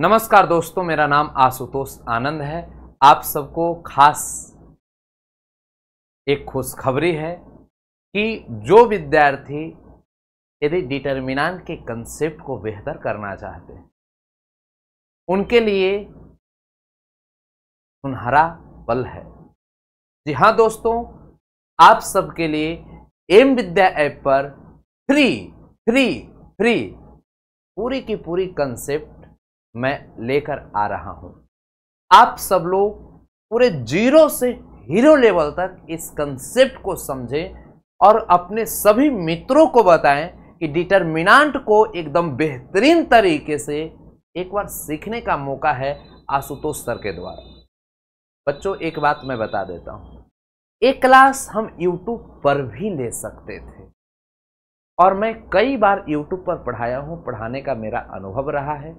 नमस्कार दोस्तों मेरा नाम आशुतोष आनंद है आप सबको खास एक खुशखबरी है कि जो विद्यार्थी यदि डिटर्मिनांट के कंसेप्ट को बेहतर करना चाहते हैं उनके लिए सुनहरा पल है जी हाँ दोस्तों आप सबके लिए एम विद्या ऐप पर फ्री फ्री फ्री पूरी की पूरी कंसेप्ट मैं लेकर आ रहा हूं आप सब लोग पूरे जीरो से हीरो लेवल तक इस कंसेप्ट को समझें और अपने सभी मित्रों को बताएं कि डिटर्मिनांट को एकदम बेहतरीन तरीके से एक बार सीखने का मौका है आशुतोष सर के द्वारा बच्चों एक बात मैं बता देता हूँ एक क्लास हम यूट्यूब पर भी ले सकते थे और मैं कई बार यूट्यूब पर पढ़ाया हूँ पढ़ाने का मेरा अनुभव रहा है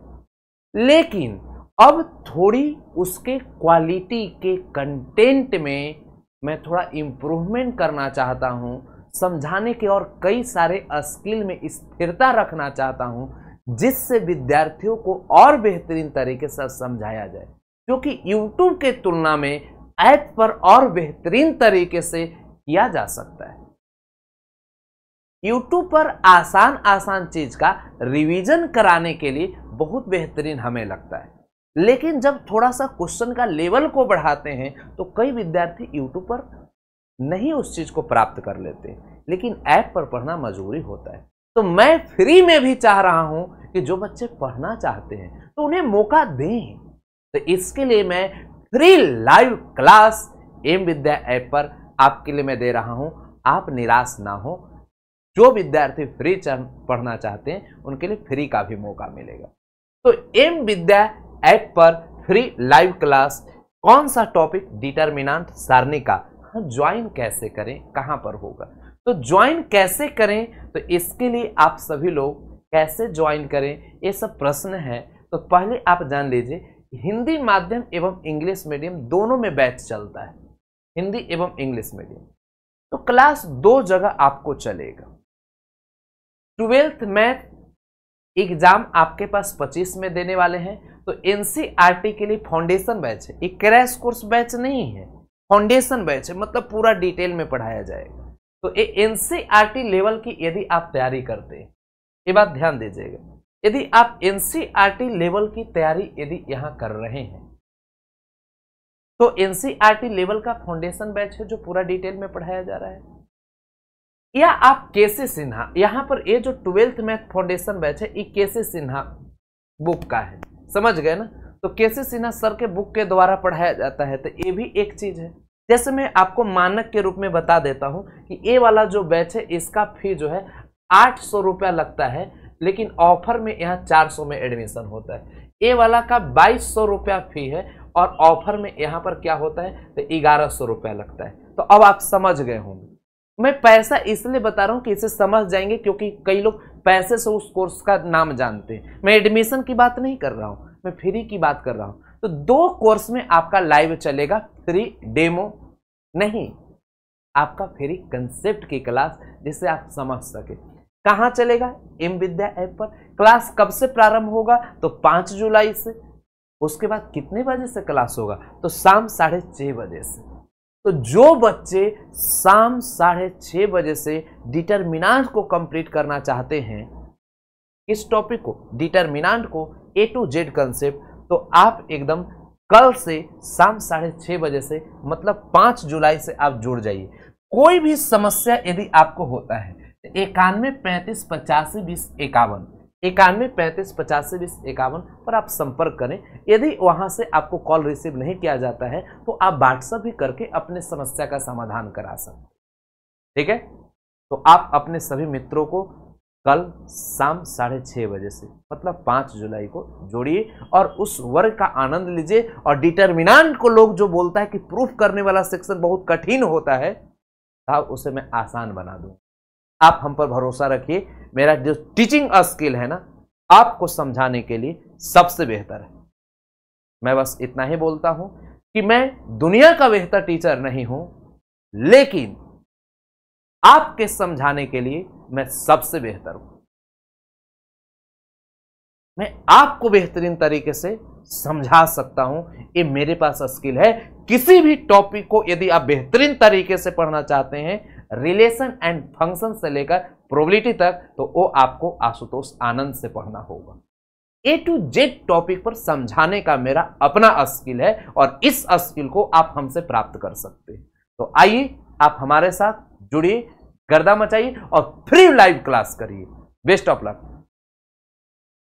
लेकिन अब थोड़ी उसके क्वालिटी के कंटेंट में मैं थोड़ा इम्प्रूवमेंट करना चाहता हूँ समझाने के और कई सारे स्किल में स्थिरता रखना चाहता हूँ जिससे विद्यार्थियों को और बेहतरीन तरीके से समझाया जाए क्योंकि YouTube के तुलना में ऐप पर और बेहतरीन तरीके से किया जा सकता है यूट्यूब पर आसान आसान चीज का रिवीजन कराने के लिए बहुत बेहतरीन हमें लगता है लेकिन जब थोड़ा सा क्वेश्चन का लेवल को बढ़ाते हैं तो कई विद्यार्थी यूट्यूब पर नहीं उस चीज़ को प्राप्त कर लेते लेकिन ऐप पर पढ़ना मजबूरी होता है तो मैं फ्री में भी चाह रहा हूं कि जो बच्चे पढ़ना चाहते हैं तो उन्हें मौका दें तो इसके लिए मैं free live class M Vidya app पर आपके लिए मैं दे रहा हूं आप निराश ना हो जो विद्यार्थी फ्री पढ़ना चाहते हैं उनके लिए फ्री का भी मौका मिलेगा तो एम विद्या ऐप पर फ्री लाइव क्लास कौन सा टॉपिक डिटर्मिनांट सारणी का ज्वाइन हाँ, कैसे करें कहाँ पर होगा तो ज्वाइन कैसे करें तो इसके लिए आप सभी लोग कैसे ज्वाइन करें ये सब प्रश्न है तो पहले आप जान लीजिए हिंदी माध्यम एवं इंग्लिश मीडियम दोनों में बैच चलता है हिंदी एवं इंग्लिश मीडियम तो क्लास दो जगह आपको चलेगा ट्वेल्थ मैथ एग्जाम आपके पास पच्चीस में देने वाले हैं तो एनसीईआरटी e के लिए फाउंडेशन बैच है एक क्रैश कोर्स बैच नहीं है फाउंडेशन बैच है मतलब पूरा डिटेल में पढ़ाया जाएगा तो ये एनसीईआरटी लेवल e की यदि आप तैयारी करते हैं ये बात ध्यान दीजिएगा यदि आप एनसीईआरटी लेवल e की तैयारी यदि यहाँ कर रहे हैं तो एनसीईआरटी लेवल का फाउंडेशन बैच है जो पूरा डिटेल में पढ़ाया जा रहा है या आप केसे सिन्हा यहाँ पर ये जो ट्वेल्थ मैथ फाउंडेशन बैच है ये केसी सिन्हा बुक का है समझ गए ना तो केसे सिन्हा सर के बुक के द्वारा पढ़ाया जाता है तो ये भी एक चीज़ है जैसे मैं आपको मानक के रूप में बता देता हूं कि ये वाला जो बैच है इसका फी जो है आठ सौ रुपया लगता है लेकिन ऑफर में यहाँ चार सौ में एडमिशन होता है ए वाला का बाईस सौ रुपया फी है और ऑफर में यहाँ पर क्या होता है तो ग्यारह सौ रुपया लगता है तो अब आप समझ गए होंगे मैं पैसा इसलिए बता रहा हूँ कि इसे समझ जाएंगे क्योंकि कई लोग पैसे से उस कोर्स का नाम जानते हैं मैं एडमिशन की बात नहीं कर रहा हूँ मैं फ्री की बात कर रहा हूँ तो दो कोर्स में आपका लाइव चलेगा फ्री डेमो नहीं आपका फ्री कंसेप्ट की क्लास जिसे आप समझ सके कहाँ चलेगा एम विद्या ऐप पर क्लास कब से प्रारंभ होगा तो पाँच जुलाई से उसके बाद कितने बजे से क्लास होगा तो शाम साढ़े छः बजे से तो जो बच्चे शाम साढ़े छः बजे से डिटरमिनाट को कंप्लीट करना चाहते हैं इस टॉपिक को डिटरमिनाट को ए टू जेड कंसेप्ट तो आप एकदम कल से शाम साढ़े छः बजे से मतलब पाँच जुलाई से आप जुड़ जाइए कोई भी समस्या यदि आपको होता है इक्यानवे तो पैंतीस पचासी बीस इक्यावन इक्यानवे पैंतीस पचासी बीस इक्यावन पर आप संपर्क करें यदि वहां से आपको कॉल रिसीव नहीं किया जाता है तो आप व्हाट्सअप भी करके अपने समस्या का समाधान करा सकते ठीक है तो आप अपने सभी मित्रों को कल शाम साढ़े छः बजे से मतलब पाँच जुलाई को जोड़िए और उस वर्ग का आनंद लीजिए और डिटर्मिनांट को लोग जो बोलता है कि प्रूफ करने वाला सेक्शन बहुत कठिन होता है साहब तो उसे मैं आसान बना दूँ आप हम पर भरोसा रखिए मेरा जो टीचिंग स्किल है ना आपको समझाने के लिए सबसे बेहतर है मैं बस इतना ही बोलता हूं कि मैं दुनिया का बेहतर टीचर नहीं हूं लेकिन आपके समझाने के लिए मैं सबसे बेहतर हूं मैं आपको बेहतरीन तरीके से समझा सकता हूं ये मेरे पास स्किल है किसी भी टॉपिक को यदि आप बेहतरीन तरीके से पढ़ना चाहते हैं रिलेशन एंड फंक्शन से लेकर प्रोबेबिलिटी तक तो वो आपको आशुतोष आनंद से पढ़ना होगा ए टू जेड टॉपिक पर समझाने का मेरा अपना स्किल है और इस स्किल को आप हमसे प्राप्त कर सकते हैं तो आइए आप हमारे साथ जुड़िए गर्दा मचाइए और फ्री लाइव क्लास करिए बेस्ट ऑफ लक